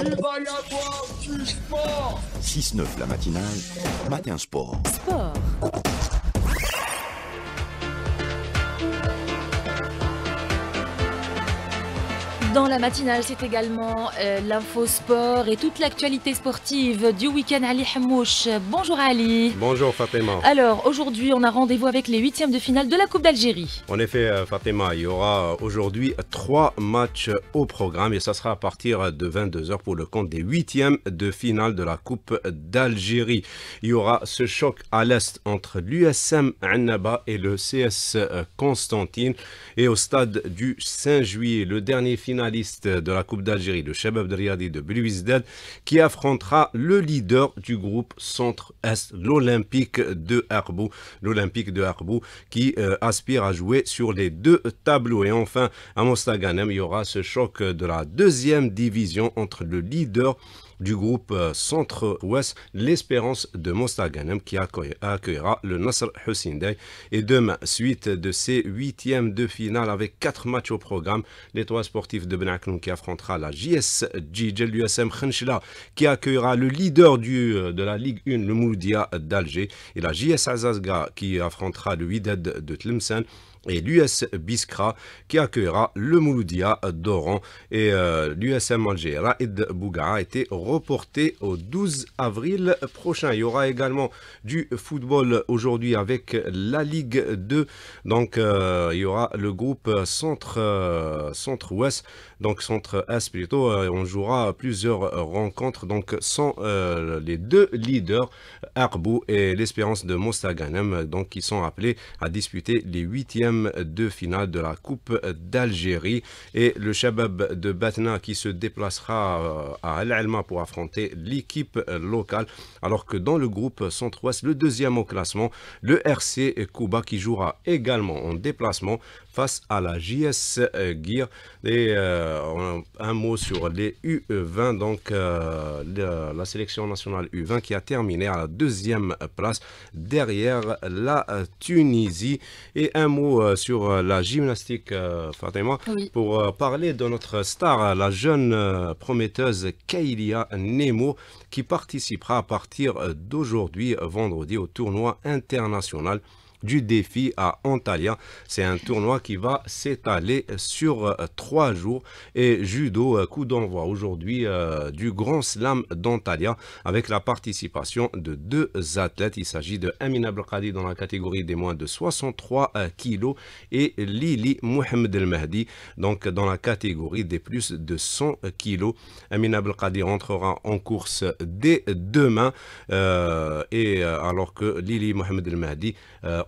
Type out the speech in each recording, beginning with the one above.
Il va y avoir du sport 6-9 la matinale, matin sport. Sport Dans la matinale, c'est également euh, l'info sport et toute l'actualité sportive du week-end. Ali Hamouche, bonjour Ali. Bonjour Fatima. Alors aujourd'hui, on a rendez-vous avec les huitièmes de finale de la Coupe d'Algérie. En effet, euh, Fatima, il y aura euh, aujourd'hui trois matchs au programme et ça sera à partir de 22h pour le compte des huitièmes de finale de la Coupe d'Algérie. Il y aura ce choc à l'est entre l'USM Annaba et le CS Constantine et au stade du 5 juillet le dernier final finaliste de la Coupe d'Algérie, le Chebab de de Belouizdad, qui affrontera le leader du groupe Centre-Est, l'Olympique de Harbou. L'Olympique de Harbou qui euh, aspire à jouer sur les deux tableaux. Et enfin, à Mostaganem, il y aura ce choc de la deuxième division entre le leader du groupe euh, Centre-Ouest, l'Espérance de Mostaganem qui accueillera le Nasr Hussein Et demain, suite de ces huitièmes de finale avec quatre matchs au programme, l'étoile sportive de ben Aknoun qui affrontera la JS Jijel, l'USM qui accueillera le leader du, euh, de la Ligue 1, le Moudia d'Alger, et la JS Azazga qui affrontera le Wided de Tlemcen et l'US Biskra qui accueillera le Mouloudia d'Oran et euh, l'USM Algérie et Bouga a été reporté au 12 avril prochain. Il y aura également du football aujourd'hui avec la Ligue 2. Donc euh, il y aura le groupe centre euh, centre ouest donc centre Espirito. plutôt on jouera plusieurs rencontres donc sans les deux leaders Arbou et l'Espérance de Mostaganem donc qui sont appelés à disputer les huitièmes de finale de la Coupe d'Algérie. Et le Shabab de Batna qui se déplacera euh, à Al Alma pour affronter l'équipe locale. Alors que dans le groupe centre-ouest, le deuxième au classement, le RC Kuba qui jouera également en déplacement face à la JS Gear. Et euh, un mot sur les U20, donc euh, la, sélection nationale U20 qui a terminé à la deuxième place derrière la Tunisie. Et un mot euh, sur euh, la gymnastique, euh, pour parler de notre star, la jeune prometteuse Kailia Nemo, qui participera à partir d'aujourd'hui, vendredi, au tournoi international du défi à Antalya. C'est un tournoi qui va s'étaler sur euh, trois jours et judo euh, coup d'envoi aujourd'hui euh, du Grand Slam d'Antalya avec la participation de deux athlètes. Il s'agit de Amina dans la catégorie des moins de 63 kilos et Lili Mohamed El Mahdi donc dans la catégorie des plus de 100 kilos. Amina Abdelkadi rentrera en course dès demain et alors que Lili Mohamed El Mahdi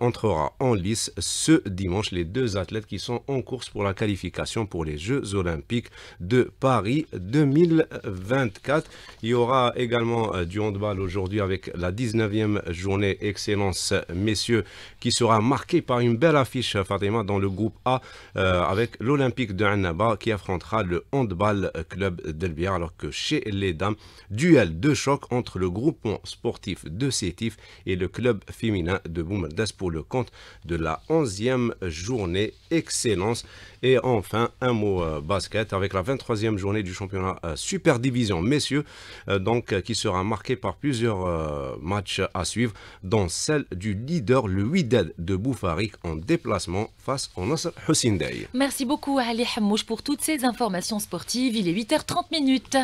entrera en lice ce dimanche les deux athlètes qui sont en course pour la qualification pour les Jeux Olympiques de Paris 2024. Il y aura également euh, du handball aujourd'hui avec la 19e journée Excellence Messieurs qui sera marquée par une belle affiche Fatima dans le groupe A euh, avec l'Olympique de Annaba qui affrontera le Handball Club d'Elbière alors que chez les dames, duel de choc entre le groupement sportif de Sétif et le club féminin de Boumeldas pour le compte de la 11e journée Excellence. Et enfin, un mot euh, basket avec la 23e journée du championnat euh, Super Division, messieurs, euh, donc qui sera marqué par plusieurs matchs à suivre, dont celle du leader, le dead de Boufarik, en déplacement face au Nasser Hussein Day. Merci beaucoup, Ali Hamouche, pour toutes ces informations sportives. Il est 8h30 minutes.